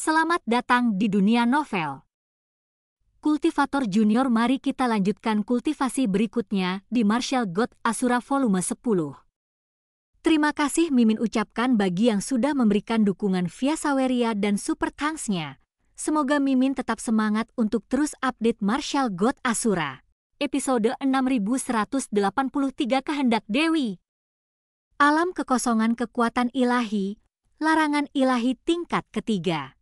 Selamat datang di dunia novel. Kultivator Junior mari kita lanjutkan kultivasi berikutnya di Marshall God Asura volume 10. Terima kasih Mimin ucapkan bagi yang sudah memberikan dukungan via Saweria dan Super Thanks-nya. Semoga Mimin tetap semangat untuk terus update Marshall God Asura. Episode 6183 Kehendak Dewi. Alam kekosongan kekuatan ilahi, larangan ilahi tingkat ketiga.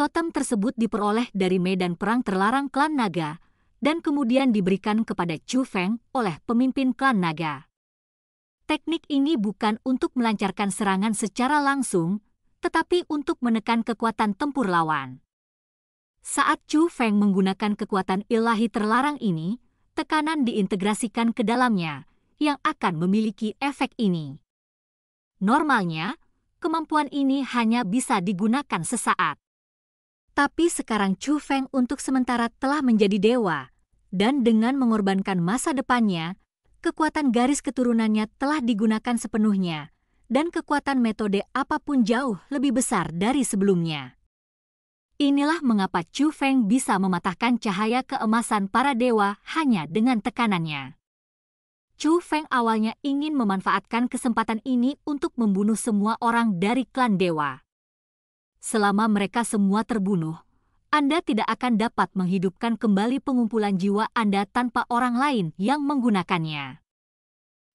Totem tersebut diperoleh dari medan perang terlarang klan naga dan kemudian diberikan kepada Chu Feng oleh pemimpin klan naga. Teknik ini bukan untuk melancarkan serangan secara langsung, tetapi untuk menekan kekuatan tempur lawan. Saat Chu Feng menggunakan kekuatan ilahi terlarang ini, tekanan diintegrasikan ke dalamnya, yang akan memiliki efek ini. Normalnya, kemampuan ini hanya bisa digunakan sesaat tapi sekarang Chu Feng untuk sementara telah menjadi dewa, dan dengan mengorbankan masa depannya, kekuatan garis keturunannya telah digunakan sepenuhnya, dan kekuatan metode apapun jauh lebih besar dari sebelumnya. Inilah mengapa Chu Feng bisa mematahkan cahaya keemasan para dewa hanya dengan tekanannya. Chu Feng awalnya ingin memanfaatkan kesempatan ini untuk membunuh semua orang dari klan dewa selama mereka semua terbunuh, Anda tidak akan dapat menghidupkan kembali pengumpulan jiwa Anda tanpa orang lain yang menggunakannya.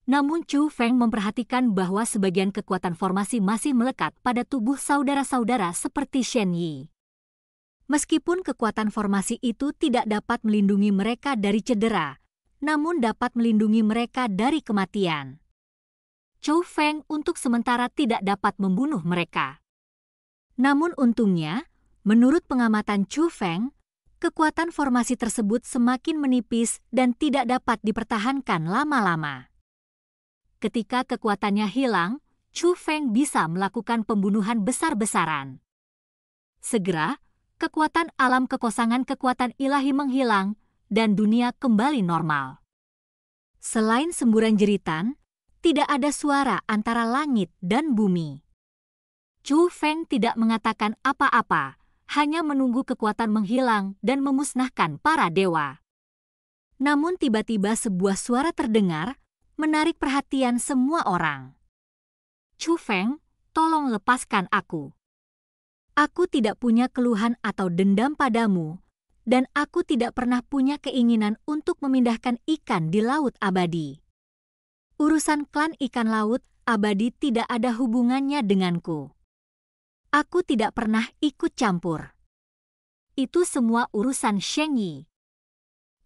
Namun Chu Feng memperhatikan bahwa sebagian kekuatan formasi masih melekat pada tubuh saudara-saudara seperti Shen Yi. Meskipun kekuatan formasi itu tidak dapat melindungi mereka dari cedera, namun dapat melindungi mereka dari kematian. Chu Feng untuk sementara tidak dapat membunuh mereka. Namun untungnya, menurut pengamatan Chu Feng, kekuatan formasi tersebut semakin menipis dan tidak dapat dipertahankan lama-lama. Ketika kekuatannya hilang, Chu Feng bisa melakukan pembunuhan besar-besaran. Segera, kekuatan alam kekosongan kekuatan ilahi menghilang dan dunia kembali normal. Selain semburan jeritan, tidak ada suara antara langit dan bumi. Chu Feng tidak mengatakan apa-apa, hanya menunggu kekuatan menghilang dan memusnahkan para dewa. Namun tiba-tiba sebuah suara terdengar, menarik perhatian semua orang. Chu Feng, tolong lepaskan aku. Aku tidak punya keluhan atau dendam padamu, dan aku tidak pernah punya keinginan untuk memindahkan ikan di Laut Abadi. Urusan klan ikan laut abadi tidak ada hubungannya denganku. Aku tidak pernah ikut campur. Itu semua urusan Sheng Yi.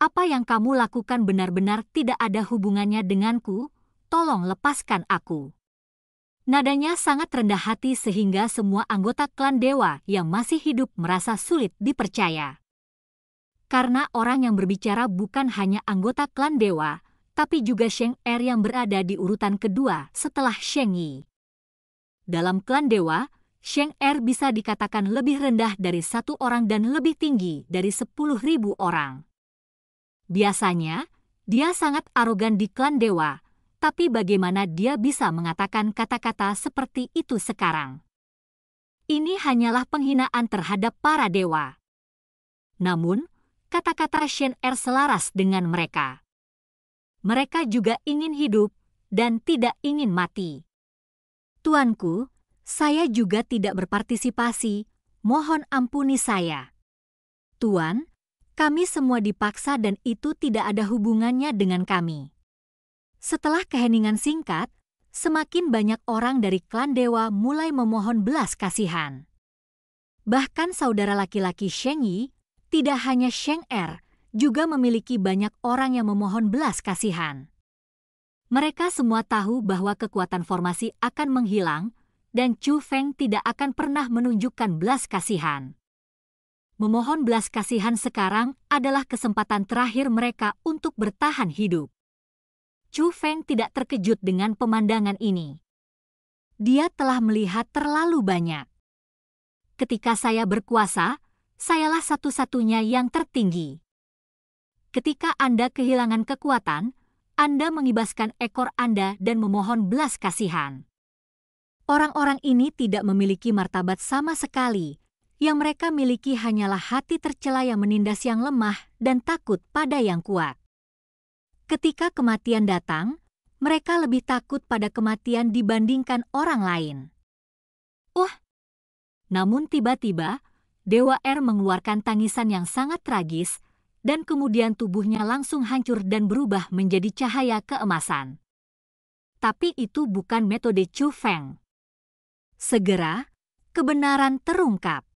Apa yang kamu lakukan benar-benar tidak ada hubungannya denganku, tolong lepaskan aku. Nadanya sangat rendah hati sehingga semua anggota klan dewa yang masih hidup merasa sulit dipercaya. Karena orang yang berbicara bukan hanya anggota klan dewa, tapi juga Sheng Er yang berada di urutan kedua setelah Sheng Yi. Dalam klan dewa, Sheng Er bisa dikatakan lebih rendah dari satu orang dan lebih tinggi dari sepuluh ribu orang. Biasanya, dia sangat arogan di klan dewa, tapi bagaimana dia bisa mengatakan kata-kata seperti itu sekarang? Ini hanyalah penghinaan terhadap para dewa. Namun, kata-kata Shen Er selaras dengan mereka. Mereka juga ingin hidup dan tidak ingin mati. Tuanku, saya juga tidak berpartisipasi. Mohon ampuni saya. Tuan, kami semua dipaksa dan itu tidak ada hubungannya dengan kami. Setelah keheningan singkat, semakin banyak orang dari klan dewa mulai memohon belas kasihan. Bahkan saudara laki-laki Sheng Yi, tidak hanya Sheng Er, juga memiliki banyak orang yang memohon belas kasihan. Mereka semua tahu bahwa kekuatan formasi akan menghilang dan Chu Feng tidak akan pernah menunjukkan belas kasihan. Memohon belas kasihan sekarang adalah kesempatan terakhir mereka untuk bertahan hidup. Chu Feng tidak terkejut dengan pemandangan ini. Dia telah melihat terlalu banyak. Ketika saya berkuasa, sayalah satu-satunya yang tertinggi. Ketika Anda kehilangan kekuatan, Anda mengibaskan ekor Anda dan memohon belas kasihan. Orang-orang ini tidak memiliki martabat sama sekali. Yang mereka miliki hanyalah hati tercela yang menindas yang lemah dan takut pada yang kuat. Ketika kematian datang, mereka lebih takut pada kematian dibandingkan orang lain. Wah! Uh! Namun tiba-tiba, Dewa R er mengeluarkan tangisan yang sangat tragis dan kemudian tubuhnya langsung hancur dan berubah menjadi cahaya keemasan. Tapi itu bukan metode Chu Feng. Segera, kebenaran terungkap.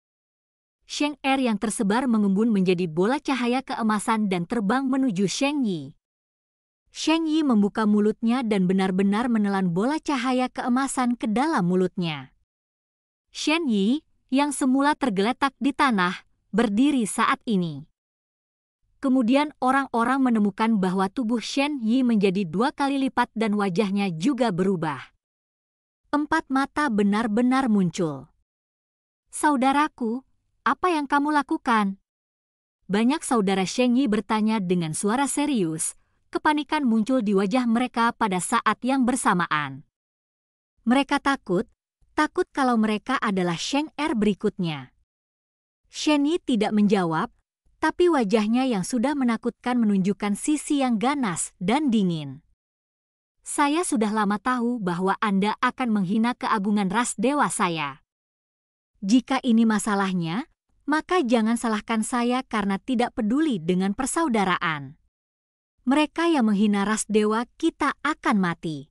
Sheng Er yang tersebar mengembun menjadi bola cahaya keemasan dan terbang menuju Sheng Yi. Sheng Yi membuka mulutnya dan benar-benar menelan bola cahaya keemasan ke dalam mulutnya. Sheng Yi, yang semula tergeletak di tanah, berdiri saat ini. Kemudian orang-orang menemukan bahwa tubuh Shen Yi menjadi dua kali lipat dan wajahnya juga berubah empat mata benar-benar muncul. Saudaraku, apa yang kamu lakukan? Banyak saudara Sheng Yi bertanya dengan suara serius, kepanikan muncul di wajah mereka pada saat yang bersamaan. Mereka takut, takut kalau mereka adalah Sheng Er berikutnya. Shen Yi tidak menjawab, tapi wajahnya yang sudah menakutkan menunjukkan sisi yang ganas dan dingin. Saya sudah lama tahu bahwa Anda akan menghina keagungan ras dewa saya. Jika ini masalahnya, maka jangan salahkan saya karena tidak peduli dengan persaudaraan. Mereka yang menghina ras dewa kita akan mati.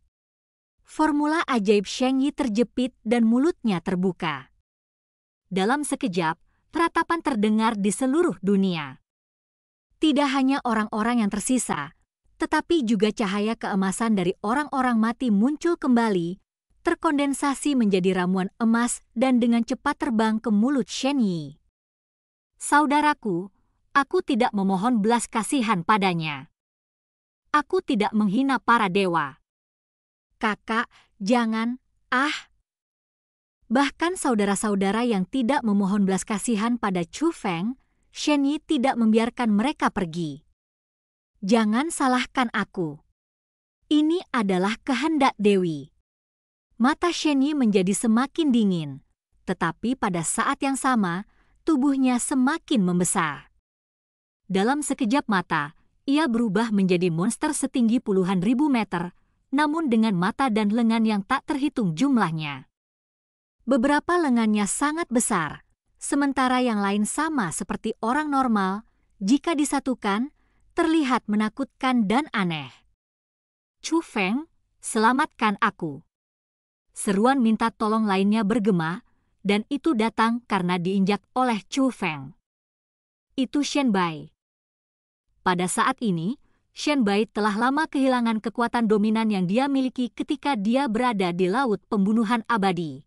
Formula ajaib Sheng Yi terjepit dan mulutnya terbuka. Dalam sekejap, ratapan terdengar di seluruh dunia. Tidak hanya orang-orang yang tersisa, tetapi juga cahaya keemasan dari orang-orang mati muncul kembali, terkondensasi menjadi ramuan emas dan dengan cepat terbang ke mulut Shen Yi. Saudaraku, aku tidak memohon belas kasihan padanya. Aku tidak menghina para dewa. Kakak, jangan, ah. Bahkan saudara-saudara yang tidak memohon belas kasihan pada Chu Feng, Shen Yi tidak membiarkan mereka pergi. Jangan salahkan aku. Ini adalah kehendak Dewi. Mata Shenyi menjadi semakin dingin, tetapi pada saat yang sama, tubuhnya semakin membesar. Dalam sekejap mata, ia berubah menjadi monster setinggi puluhan ribu meter, namun dengan mata dan lengan yang tak terhitung jumlahnya. Beberapa lengannya sangat besar, sementara yang lain sama seperti orang normal, jika disatukan, terlihat menakutkan dan aneh. Chu Feng, selamatkan aku. Seruan minta tolong lainnya bergema, dan itu datang karena diinjak oleh Chu Feng. Itu Shen Bai. Pada saat ini, Shen Bai telah lama kehilangan kekuatan dominan yang dia miliki ketika dia berada di Laut Pembunuhan Abadi.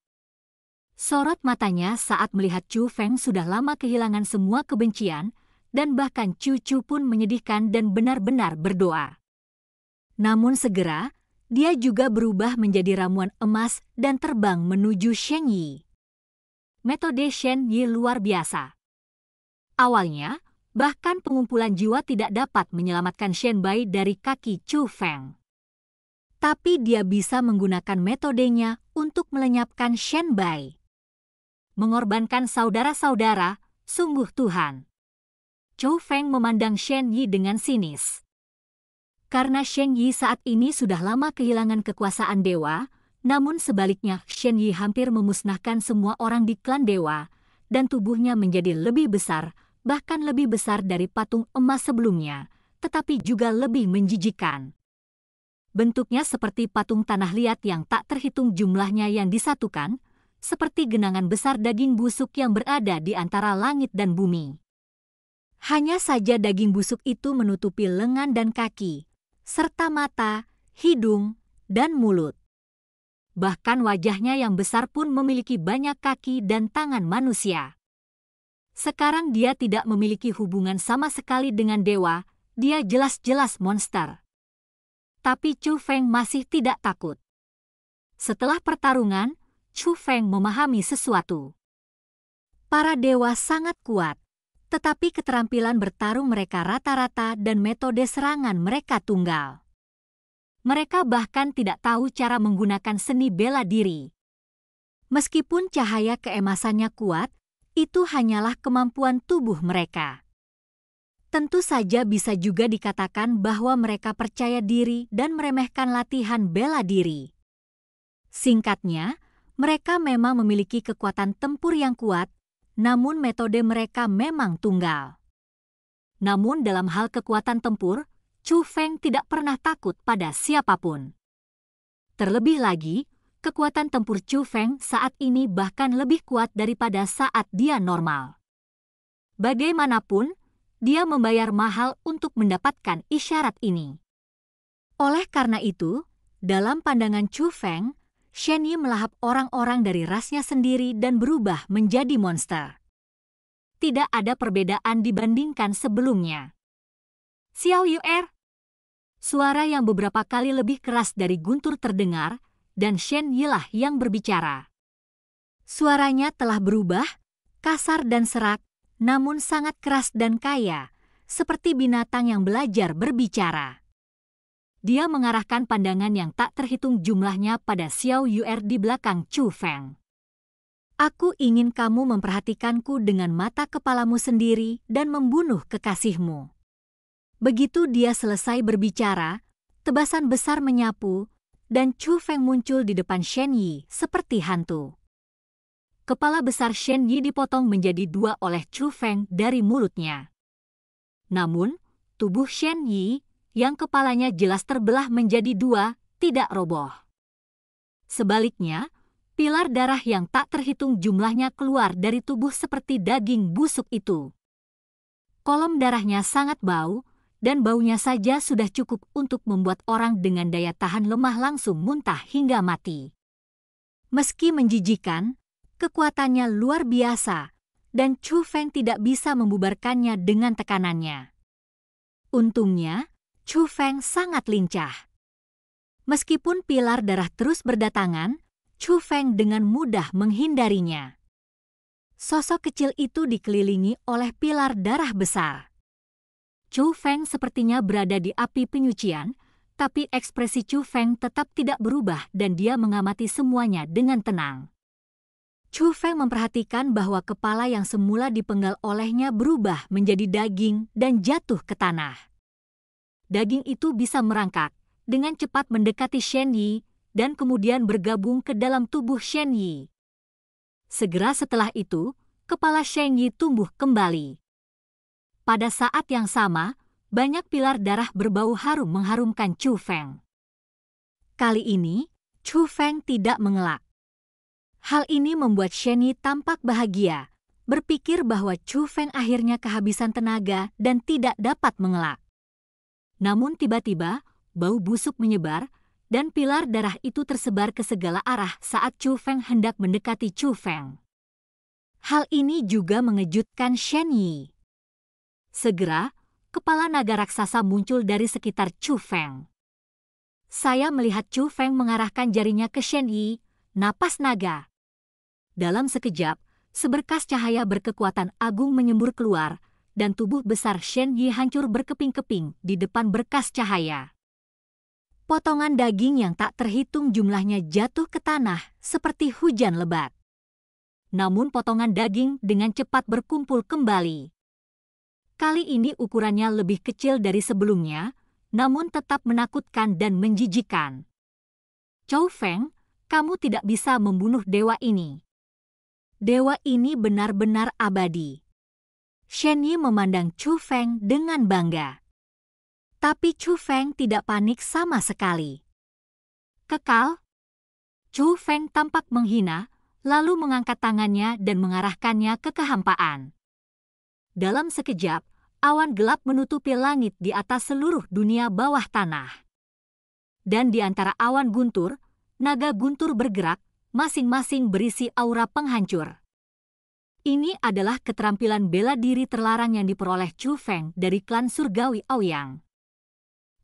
Sorot matanya saat melihat Chu Feng sudah lama kehilangan semua kebencian, dan bahkan cucu pun menyedihkan dan benar-benar berdoa. Namun segera, dia juga berubah menjadi ramuan emas dan terbang menuju Shen Yi. Metode Shen Yi luar biasa. Awalnya, bahkan pengumpulan jiwa tidak dapat menyelamatkan Shen Bai dari kaki Chu Feng. Tapi dia bisa menggunakan metodenya untuk melenyapkan Shen Bai. Mengorbankan saudara-saudara, sungguh Tuhan. Chou Feng memandang Shen Yi dengan sinis. Karena Shen Yi saat ini sudah lama kehilangan kekuasaan dewa, namun sebaliknya Shen Yi hampir memusnahkan semua orang di klan dewa, dan tubuhnya menjadi lebih besar, bahkan lebih besar dari patung emas sebelumnya, tetapi juga lebih menjijikan. Bentuknya seperti patung tanah liat yang tak terhitung jumlahnya yang disatukan, seperti genangan besar daging busuk yang berada di antara langit dan bumi. Hanya saja daging busuk itu menutupi lengan dan kaki, serta mata, hidung, dan mulut. Bahkan wajahnya yang besar pun memiliki banyak kaki dan tangan manusia. Sekarang dia tidak memiliki hubungan sama sekali dengan dewa, dia jelas-jelas monster. Tapi Chu Feng masih tidak takut. Setelah pertarungan, Chu Feng memahami sesuatu. Para dewa sangat kuat tetapi keterampilan bertarung mereka rata-rata dan metode serangan mereka tunggal. Mereka bahkan tidak tahu cara menggunakan seni bela diri. Meskipun cahaya keemasannya kuat, itu hanyalah kemampuan tubuh mereka. Tentu saja bisa juga dikatakan bahwa mereka percaya diri dan meremehkan latihan bela diri. Singkatnya, mereka memang memiliki kekuatan tempur yang kuat, namun metode mereka memang tunggal. Namun dalam hal kekuatan tempur, Chu Feng tidak pernah takut pada siapapun. Terlebih lagi, kekuatan tempur Chu Feng saat ini bahkan lebih kuat daripada saat dia normal. Bagaimanapun, dia membayar mahal untuk mendapatkan isyarat ini. Oleh karena itu, dalam pandangan Chu Feng, Shen Yi melahap orang-orang dari rasnya sendiri dan berubah menjadi monster. Tidak ada perbedaan dibandingkan sebelumnya. Xiao Yuer. Suara yang beberapa kali lebih keras dari guntur terdengar, dan Shen Yi lah yang berbicara. Suaranya telah berubah, kasar dan serak, namun sangat keras dan kaya, seperti binatang yang belajar berbicara dia mengarahkan pandangan yang tak terhitung jumlahnya pada Xiao Yuer di belakang Chu Feng. Aku ingin kamu memperhatikanku dengan mata kepalamu sendiri dan membunuh kekasihmu. Begitu dia selesai berbicara, tebasan besar menyapu, dan Chu Feng muncul di depan Shen Yi seperti hantu. Kepala besar Shen Yi dipotong menjadi dua oleh Chu Feng dari mulutnya. Namun, tubuh Shen Yi yang kepalanya jelas terbelah menjadi dua, tidak roboh. Sebaliknya, pilar darah yang tak terhitung jumlahnya keluar dari tubuh seperti daging busuk itu. Kolom darahnya sangat bau, dan baunya saja sudah cukup untuk membuat orang dengan daya tahan lemah langsung muntah hingga mati. Meski menjijikan, kekuatannya luar biasa, dan Chu Feng tidak bisa membubarkannya dengan tekanannya. Untungnya, Chu Feng sangat lincah. Meskipun pilar darah terus berdatangan, Chu Feng dengan mudah menghindarinya. Sosok kecil itu dikelilingi oleh pilar darah besar. Chu Feng sepertinya berada di api penyucian, tapi ekspresi Chu Feng tetap tidak berubah dan dia mengamati semuanya dengan tenang. Chu Feng memperhatikan bahwa kepala yang semula dipenggal olehnya berubah menjadi daging dan jatuh ke tanah daging itu bisa merangkak dengan cepat mendekati Shen Yi dan kemudian bergabung ke dalam tubuh Shen Yi. Segera setelah itu, kepala Shen Yi tumbuh kembali. Pada saat yang sama, banyak pilar darah berbau harum mengharumkan Chu Feng. Kali ini, Chu Feng tidak mengelak. Hal ini membuat Shen Yi tampak bahagia berpikir bahwa Chu Feng akhirnya kehabisan tenaga dan tidak dapat mengelak. Namun tiba-tiba, bau busuk menyebar, dan pilar darah itu tersebar ke segala arah saat Chu Feng hendak mendekati Chu Feng. Hal ini juga mengejutkan Shen Yi. Segera, kepala naga raksasa muncul dari sekitar Chu Feng. Saya melihat Chu Feng mengarahkan jarinya ke Shen Yi, napas naga. Dalam sekejap, seberkas cahaya berkekuatan agung menyembur keluar, dan tubuh besar Shen Yi hancur berkeping-keping di depan berkas cahaya. Potongan daging yang tak terhitung jumlahnya jatuh ke tanah seperti hujan lebat. Namun potongan daging dengan cepat berkumpul kembali. Kali ini ukurannya lebih kecil dari sebelumnya, namun tetap menakutkan dan menjijikan. Chou Feng, kamu tidak bisa membunuh dewa ini. Dewa ini benar-benar abadi. Shen Yi memandang Chu Feng dengan bangga. Tapi Chu Feng tidak panik sama sekali. Kekal, Chu Feng tampak menghina, lalu mengangkat tangannya dan mengarahkannya ke kehampaan. Dalam sekejap, awan gelap menutupi langit di atas seluruh dunia bawah tanah. Dan di antara awan guntur, naga guntur bergerak, masing-masing berisi aura penghancur. Ini adalah keterampilan bela diri terlarang yang diperoleh Chu Feng dari klan surgawi Aoyang.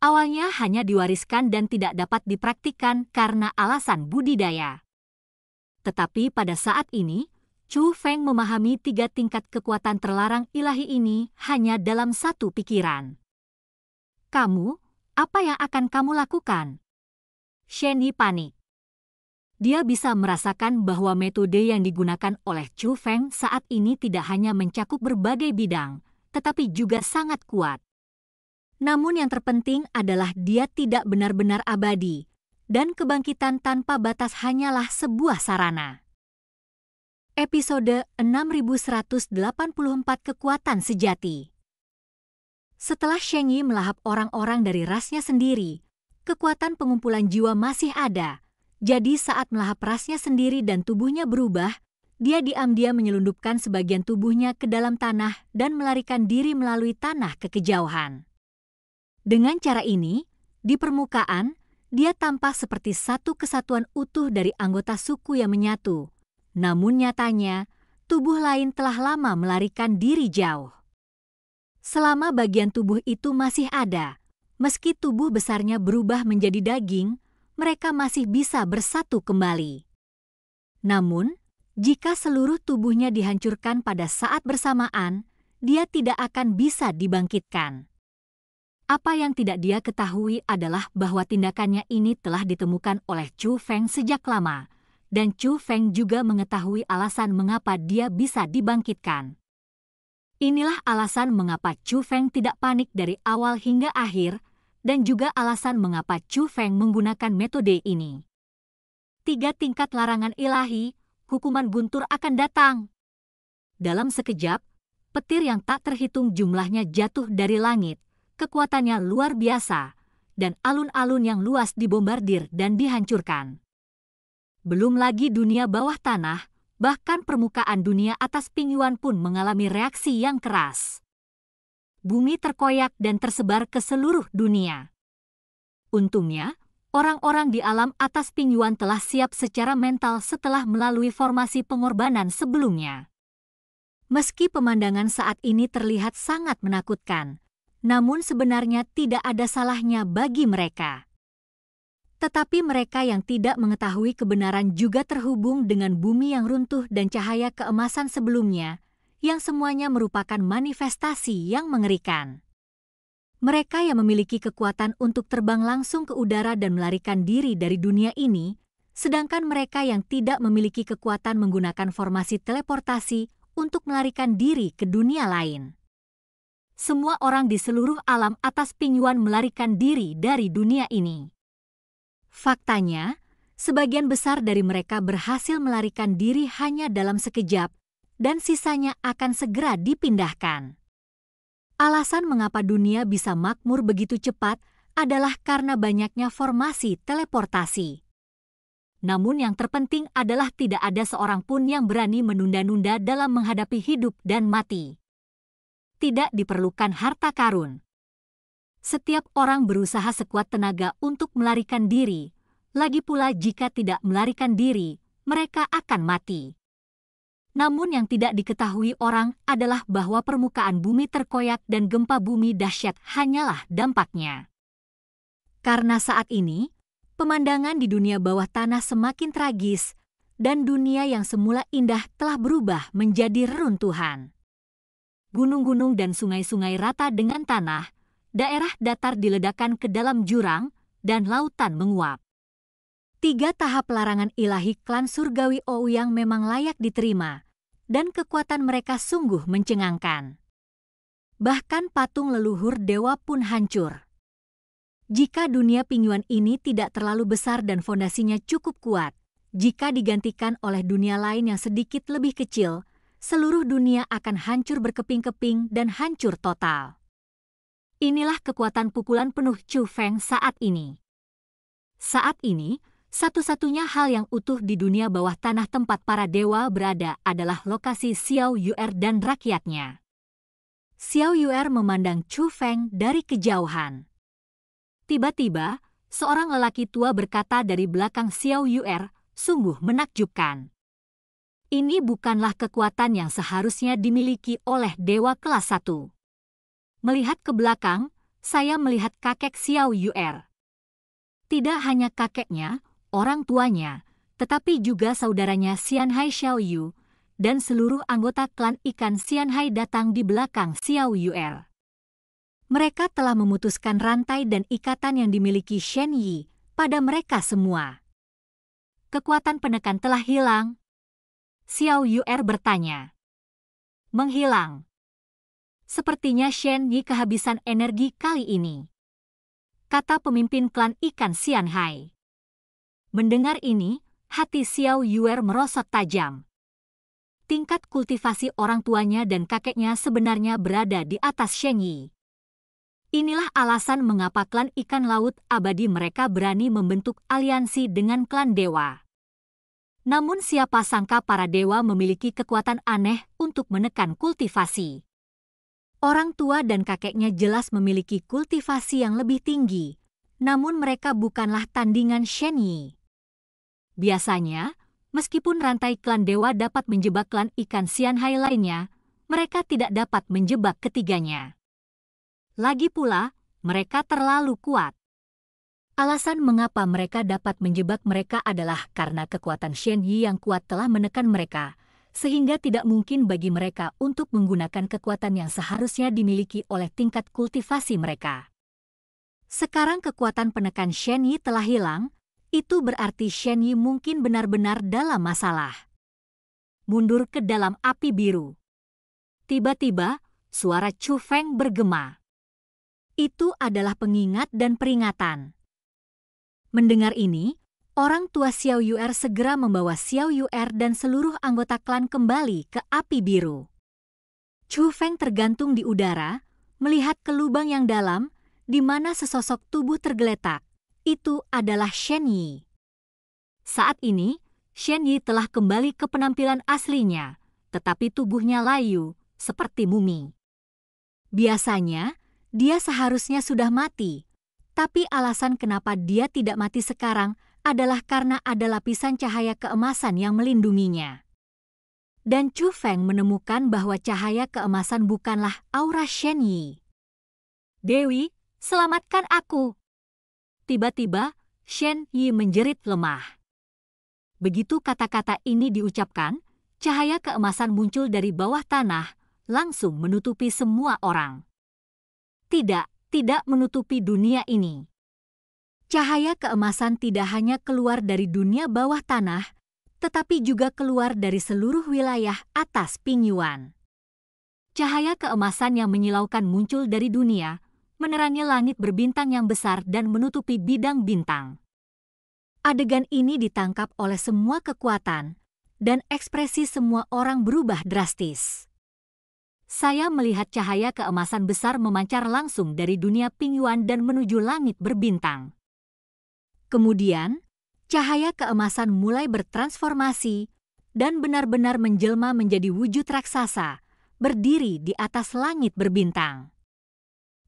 Awalnya hanya diwariskan dan tidak dapat dipraktikkan karena alasan budidaya. Tetapi pada saat ini, Chu Feng memahami tiga tingkat kekuatan terlarang ilahi ini hanya dalam satu pikiran. Kamu, apa yang akan kamu lakukan? Shen Yi panik dia bisa merasakan bahwa metode yang digunakan oleh Chu Feng saat ini tidak hanya mencakup berbagai bidang, tetapi juga sangat kuat. Namun yang terpenting adalah dia tidak benar-benar abadi, dan kebangkitan tanpa batas hanyalah sebuah sarana. Episode 6184 Kekuatan Sejati Setelah Sheng Yi melahap orang-orang dari rasnya sendiri, kekuatan pengumpulan jiwa masih ada, jadi saat melahap rasnya sendiri dan tubuhnya berubah, dia diam-diam menyelundupkan sebagian tubuhnya ke dalam tanah dan melarikan diri melalui tanah ke kejauhan. Dengan cara ini, di permukaan, dia tampak seperti satu kesatuan utuh dari anggota suku yang menyatu. Namun nyatanya, tubuh lain telah lama melarikan diri jauh. Selama bagian tubuh itu masih ada, meski tubuh besarnya berubah menjadi daging, mereka masih bisa bersatu kembali. Namun, jika seluruh tubuhnya dihancurkan pada saat bersamaan, dia tidak akan bisa dibangkitkan. Apa yang tidak dia ketahui adalah bahwa tindakannya ini telah ditemukan oleh Chu Feng sejak lama, dan Chu Feng juga mengetahui alasan mengapa dia bisa dibangkitkan. Inilah alasan mengapa Chu Feng tidak panik dari awal hingga akhir, dan juga alasan mengapa Chu Feng menggunakan metode ini. Tiga tingkat larangan ilahi, hukuman guntur akan datang. Dalam sekejap, petir yang tak terhitung jumlahnya jatuh dari langit, kekuatannya luar biasa, dan alun-alun yang luas dibombardir dan dihancurkan. Belum lagi dunia bawah tanah, bahkan permukaan dunia atas pingyuan pun mengalami reaksi yang keras bumi terkoyak dan tersebar ke seluruh dunia. Untungnya, orang-orang di alam atas pinjuan telah siap secara mental setelah melalui formasi pengorbanan sebelumnya. Meski pemandangan saat ini terlihat sangat menakutkan, namun sebenarnya tidak ada salahnya bagi mereka. Tetapi mereka yang tidak mengetahui kebenaran juga terhubung dengan bumi yang runtuh dan cahaya keemasan sebelumnya, yang semuanya merupakan manifestasi yang mengerikan. Mereka yang memiliki kekuatan untuk terbang langsung ke udara dan melarikan diri dari dunia ini, sedangkan mereka yang tidak memiliki kekuatan menggunakan formasi teleportasi untuk melarikan diri ke dunia lain. Semua orang di seluruh alam atas pinjuan melarikan diri dari dunia ini. Faktanya, sebagian besar dari mereka berhasil melarikan diri hanya dalam sekejap, dan sisanya akan segera dipindahkan. Alasan mengapa dunia bisa makmur begitu cepat adalah karena banyaknya formasi teleportasi. Namun yang terpenting adalah tidak ada seorang pun yang berani menunda-nunda dalam menghadapi hidup dan mati. Tidak diperlukan harta karun. Setiap orang berusaha sekuat tenaga untuk melarikan diri. Lagi pula jika tidak melarikan diri, mereka akan mati. Namun yang tidak diketahui orang adalah bahwa permukaan bumi terkoyak dan gempa bumi dahsyat hanyalah dampaknya. Karena saat ini, pemandangan di dunia bawah tanah semakin tragis dan dunia yang semula indah telah berubah menjadi reruntuhan. Gunung-gunung dan sungai-sungai rata dengan tanah, daerah datar diledakkan ke dalam jurang, dan lautan menguap tiga tahap larangan ilahi klan surgawi Ou yang memang layak diterima, dan kekuatan mereka sungguh mencengangkan. Bahkan patung leluhur dewa pun hancur. Jika dunia pingyuan ini tidak terlalu besar dan fondasinya cukup kuat, jika digantikan oleh dunia lain yang sedikit lebih kecil, seluruh dunia akan hancur berkeping-keping dan hancur total. Inilah kekuatan pukulan penuh Chu Feng saat ini. Saat ini, satu-satunya hal yang utuh di dunia bawah tanah tempat para dewa berada adalah lokasi Xiao Yuer dan rakyatnya. Xiao Yuer memandang Chu Feng dari kejauhan. Tiba-tiba, seorang lelaki tua berkata dari belakang Xiao Yuer, sungguh menakjubkan. Ini bukanlah kekuatan yang seharusnya dimiliki oleh dewa kelas satu. Melihat ke belakang, saya melihat kakek Xiao Yuer. Tidak hanya kakeknya, orang tuanya, tetapi juga saudaranya Xianhai Xiaoyu, dan seluruh anggota klan ikan Xianhai datang di belakang Er. Mereka telah memutuskan rantai dan ikatan yang dimiliki Shen Yi pada mereka semua. Kekuatan penekan telah hilang. Xiao Xiaoyuer bertanya. Menghilang. Sepertinya Shen Yi kehabisan energi kali ini. Kata pemimpin klan ikan Xianhai. Mendengar ini, hati Xiao Yuer merosot tajam. Tingkat kultivasi orang tuanya dan kakeknya sebenarnya berada di atas Sheng Yi. Inilah alasan mengapa klan ikan laut abadi mereka berani membentuk aliansi dengan klan dewa. Namun siapa sangka para dewa memiliki kekuatan aneh untuk menekan kultivasi. Orang tua dan kakeknya jelas memiliki kultivasi yang lebih tinggi, namun mereka bukanlah tandingan Shen Yi. Biasanya, meskipun rantai klan dewa dapat menjebak klan ikan Xianhai lainnya, mereka tidak dapat menjebak ketiganya. Lagi pula, mereka terlalu kuat. Alasan mengapa mereka dapat menjebak mereka adalah karena kekuatan Shen Yi yang kuat telah menekan mereka, sehingga tidak mungkin bagi mereka untuk menggunakan kekuatan yang seharusnya dimiliki oleh tingkat kultivasi mereka. Sekarang kekuatan penekan Shen Yi telah hilang, itu berarti Shen Yi mungkin benar-benar dalam masalah. Mundur ke dalam api biru. Tiba-tiba, suara Chu Feng bergema. Itu adalah pengingat dan peringatan. Mendengar ini, orang tua Xiao Yuer segera membawa Xiao Yuer dan seluruh anggota klan kembali ke api biru. Chu Feng tergantung di udara, melihat ke lubang yang dalam, di mana sesosok tubuh tergeletak. Itu adalah Shen Yi. Saat ini, Shen Yi telah kembali ke penampilan aslinya, tetapi tubuhnya layu, seperti mumi. Biasanya, dia seharusnya sudah mati, tapi alasan kenapa dia tidak mati sekarang adalah karena ada lapisan cahaya keemasan yang melindunginya. Dan Chu Feng menemukan bahwa cahaya keemasan bukanlah aura Shen Yi. Dewi, selamatkan aku, Tiba-tiba, Shen Yi menjerit lemah. Begitu kata-kata ini diucapkan, cahaya keemasan muncul dari bawah tanah, langsung menutupi semua orang. Tidak, tidak menutupi dunia ini. Cahaya keemasan tidak hanya keluar dari dunia bawah tanah, tetapi juga keluar dari seluruh wilayah atas Pingyuan. Cahaya keemasan yang menyilaukan muncul dari dunia, menerangi langit berbintang yang besar dan menutupi bidang bintang. Adegan ini ditangkap oleh semua kekuatan, dan ekspresi semua orang berubah drastis. Saya melihat cahaya keemasan besar memancar langsung dari dunia pingyuan dan menuju langit berbintang. Kemudian, cahaya keemasan mulai bertransformasi dan benar-benar menjelma menjadi wujud raksasa, berdiri di atas langit berbintang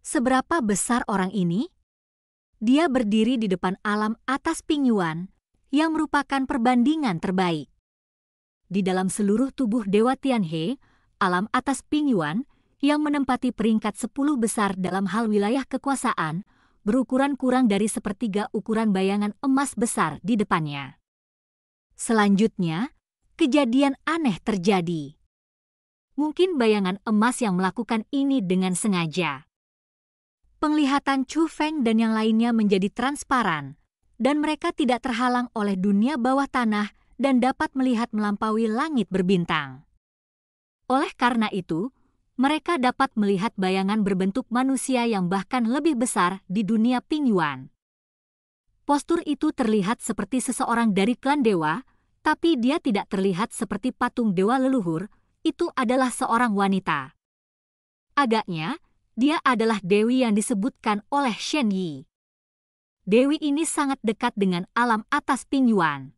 seberapa besar orang ini? Dia berdiri di depan alam atas pingyuan yang merupakan perbandingan terbaik. Di dalam seluruh tubuh Dewa Tianhe, alam atas pingyuan yang menempati peringkat 10 besar dalam hal wilayah kekuasaan berukuran kurang dari sepertiga ukuran bayangan emas besar di depannya. Selanjutnya, kejadian aneh terjadi. Mungkin bayangan emas yang melakukan ini dengan sengaja penglihatan Chu Feng dan yang lainnya menjadi transparan, dan mereka tidak terhalang oleh dunia bawah tanah dan dapat melihat melampaui langit berbintang. Oleh karena itu, mereka dapat melihat bayangan berbentuk manusia yang bahkan lebih besar di dunia Pingyuan. Postur itu terlihat seperti seseorang dari klan dewa, tapi dia tidak terlihat seperti patung dewa leluhur, itu adalah seorang wanita. Agaknya, dia adalah dewi yang disebutkan oleh Shen Yi. Dewi ini sangat dekat dengan alam atas Pingyuan.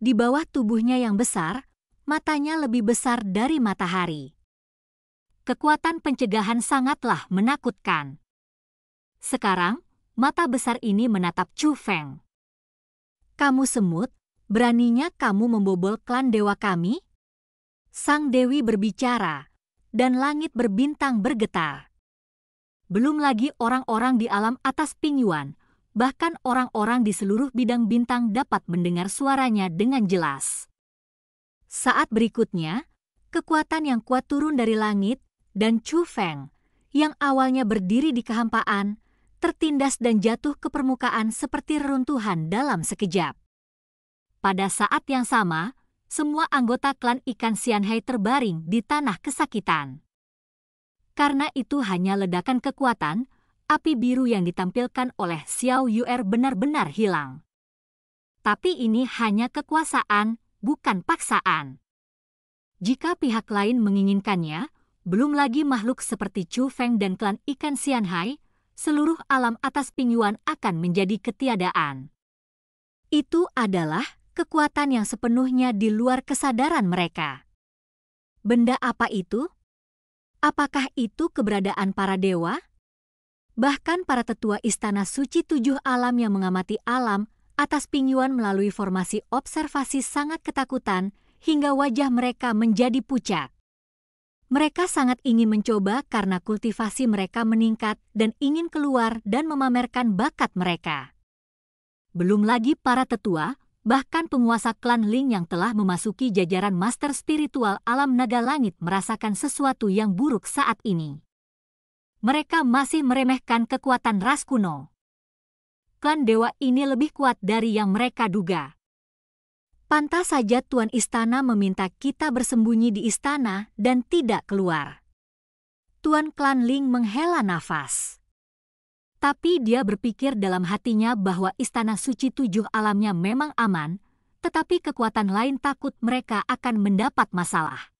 Di bawah tubuhnya yang besar, matanya lebih besar dari matahari. Kekuatan pencegahan sangatlah menakutkan. Sekarang, mata besar ini menatap Chu Feng. Kamu semut, beraninya kamu membobol klan dewa kami? Sang Dewi berbicara, dan langit berbintang bergetar belum lagi orang-orang di alam atas Pingyuan, bahkan orang-orang di seluruh bidang bintang dapat mendengar suaranya dengan jelas. Saat berikutnya, kekuatan yang kuat turun dari langit, dan Chu Feng, yang awalnya berdiri di kehampaan, tertindas dan jatuh ke permukaan seperti reruntuhan dalam sekejap. Pada saat yang sama, semua anggota klan ikan Sianhai terbaring di tanah kesakitan. Karena itu hanya ledakan kekuatan, api biru yang ditampilkan oleh Xiao Yuer benar-benar hilang. Tapi ini hanya kekuasaan, bukan paksaan. Jika pihak lain menginginkannya, belum lagi makhluk seperti Chu Feng dan klan ikan Xianhai, seluruh alam atas pingyuan akan menjadi ketiadaan. Itu adalah kekuatan yang sepenuhnya di luar kesadaran mereka. Benda apa itu? Apakah itu keberadaan para dewa? Bahkan para tetua istana suci tujuh alam yang mengamati alam atas pingyuan melalui formasi observasi sangat ketakutan hingga wajah mereka menjadi pucat. Mereka sangat ingin mencoba karena kultivasi mereka meningkat dan ingin keluar dan memamerkan bakat mereka. Belum lagi para tetua, Bahkan penguasa klan Ling yang telah memasuki jajaran master spiritual alam naga langit merasakan sesuatu yang buruk saat ini. Mereka masih meremehkan kekuatan ras kuno. Klan dewa ini lebih kuat dari yang mereka duga. Pantas saja Tuan Istana meminta kita bersembunyi di istana dan tidak keluar. Tuan Klan Ling menghela nafas. Tapi dia berpikir dalam hatinya bahwa istana suci tujuh alamnya memang aman, tetapi kekuatan lain takut mereka akan mendapat masalah.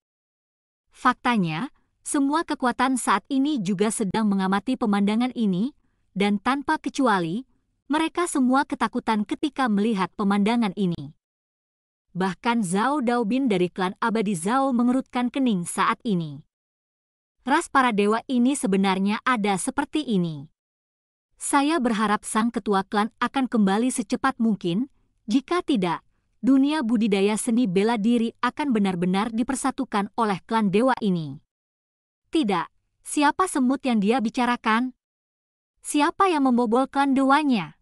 Faktanya, semua kekuatan saat ini juga sedang mengamati pemandangan ini, dan tanpa kecuali, mereka semua ketakutan ketika melihat pemandangan ini. Bahkan Zhao Daobin dari klan Abadi Zhao mengerutkan kening saat ini. Ras para dewa ini sebenarnya ada seperti ini. Saya berharap sang ketua klan akan kembali secepat mungkin, jika tidak, dunia budidaya seni bela diri akan benar-benar dipersatukan oleh klan dewa ini. Tidak, siapa semut yang dia bicarakan? Siapa yang membobol klan dewanya?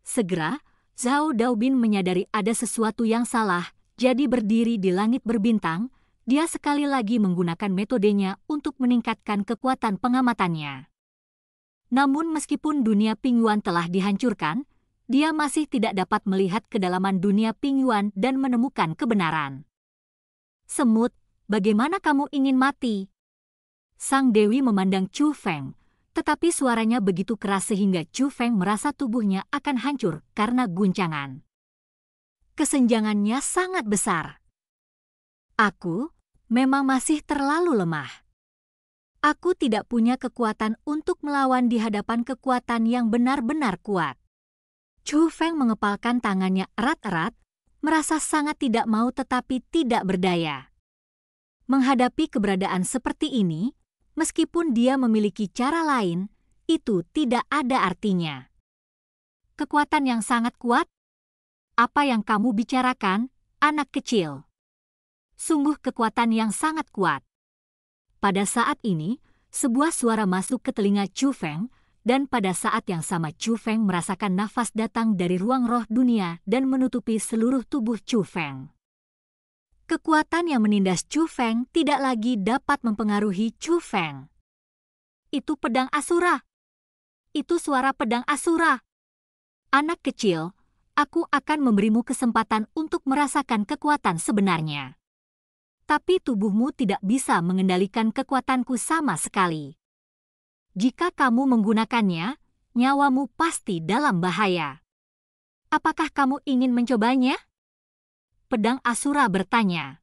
Segera, Zhao Daobin menyadari ada sesuatu yang salah, jadi berdiri di langit berbintang, dia sekali lagi menggunakan metodenya untuk meningkatkan kekuatan pengamatannya. Namun meskipun dunia Pingyuan telah dihancurkan, dia masih tidak dapat melihat kedalaman dunia Pingyuan dan menemukan kebenaran. Semut, bagaimana kamu ingin mati? Sang Dewi memandang Chu Feng, tetapi suaranya begitu keras sehingga Chu Feng merasa tubuhnya akan hancur karena guncangan. Kesenjangannya sangat besar. Aku memang masih terlalu lemah. Aku tidak punya kekuatan untuk melawan di hadapan kekuatan yang benar-benar kuat. Chu Feng mengepalkan tangannya erat-erat, merasa sangat tidak mau tetapi tidak berdaya. Menghadapi keberadaan seperti ini, meskipun dia memiliki cara lain, itu tidak ada artinya. Kekuatan yang sangat kuat? Apa yang kamu bicarakan, anak kecil? Sungguh kekuatan yang sangat kuat. Pada saat ini, sebuah suara masuk ke telinga Chu Feng, dan pada saat yang sama Chu Feng merasakan nafas datang dari ruang roh dunia dan menutupi seluruh tubuh Chu Feng. Kekuatan yang menindas Chu Feng tidak lagi dapat mempengaruhi Chu Feng. Itu pedang Asura. Itu suara pedang Asura. Anak kecil, aku akan memberimu kesempatan untuk merasakan kekuatan sebenarnya tapi tubuhmu tidak bisa mengendalikan kekuatanku sama sekali. Jika kamu menggunakannya, nyawamu pasti dalam bahaya. Apakah kamu ingin mencobanya? Pedang Asura bertanya.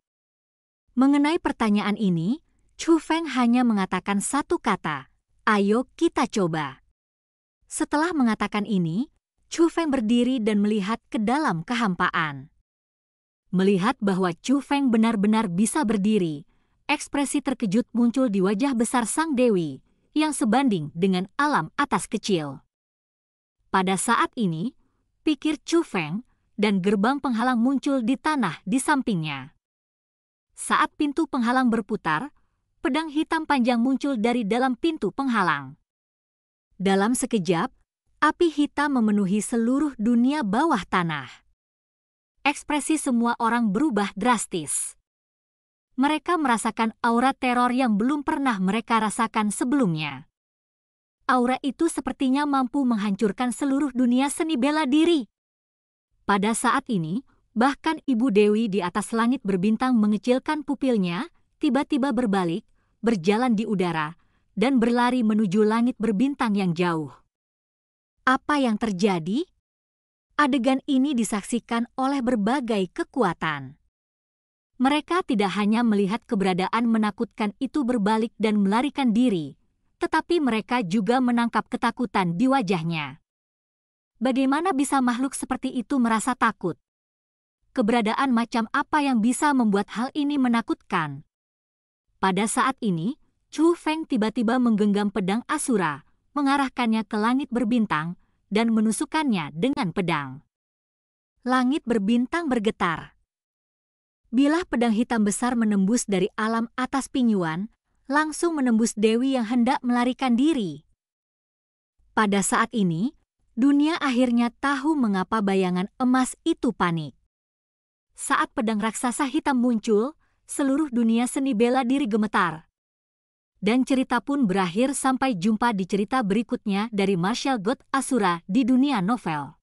Mengenai pertanyaan ini, Chu Feng hanya mengatakan satu kata, ayo kita coba. Setelah mengatakan ini, Chu Feng berdiri dan melihat ke dalam kehampaan. Melihat bahwa Chu Feng benar-benar bisa berdiri, ekspresi terkejut muncul di wajah besar sang dewi, yang sebanding dengan alam atas kecil. Pada saat ini, pikir Chu Feng, dan gerbang penghalang muncul di tanah di sampingnya. Saat pintu penghalang berputar, pedang hitam panjang muncul dari dalam pintu penghalang. Dalam sekejap, api hitam memenuhi seluruh dunia bawah tanah ekspresi semua orang berubah drastis. Mereka merasakan aura teror yang belum pernah mereka rasakan sebelumnya. Aura itu sepertinya mampu menghancurkan seluruh dunia seni bela diri. Pada saat ini, bahkan Ibu Dewi di atas langit berbintang mengecilkan pupilnya, tiba-tiba berbalik, berjalan di udara, dan berlari menuju langit berbintang yang jauh. Apa yang terjadi? adegan ini disaksikan oleh berbagai kekuatan. Mereka tidak hanya melihat keberadaan menakutkan itu berbalik dan melarikan diri, tetapi mereka juga menangkap ketakutan di wajahnya. Bagaimana bisa makhluk seperti itu merasa takut? Keberadaan macam apa yang bisa membuat hal ini menakutkan? Pada saat ini, Chu Feng tiba-tiba menggenggam pedang Asura, mengarahkannya ke langit berbintang, dan menusukkannya dengan pedang. Langit berbintang bergetar. Bilah pedang hitam besar menembus dari alam atas pinyuan, langsung menembus Dewi yang hendak melarikan diri. Pada saat ini, dunia akhirnya tahu mengapa bayangan emas itu panik. Saat pedang raksasa hitam muncul, seluruh dunia seni bela diri gemetar. Dan cerita pun berakhir sampai jumpa di cerita berikutnya dari Marshall God Asura di dunia novel.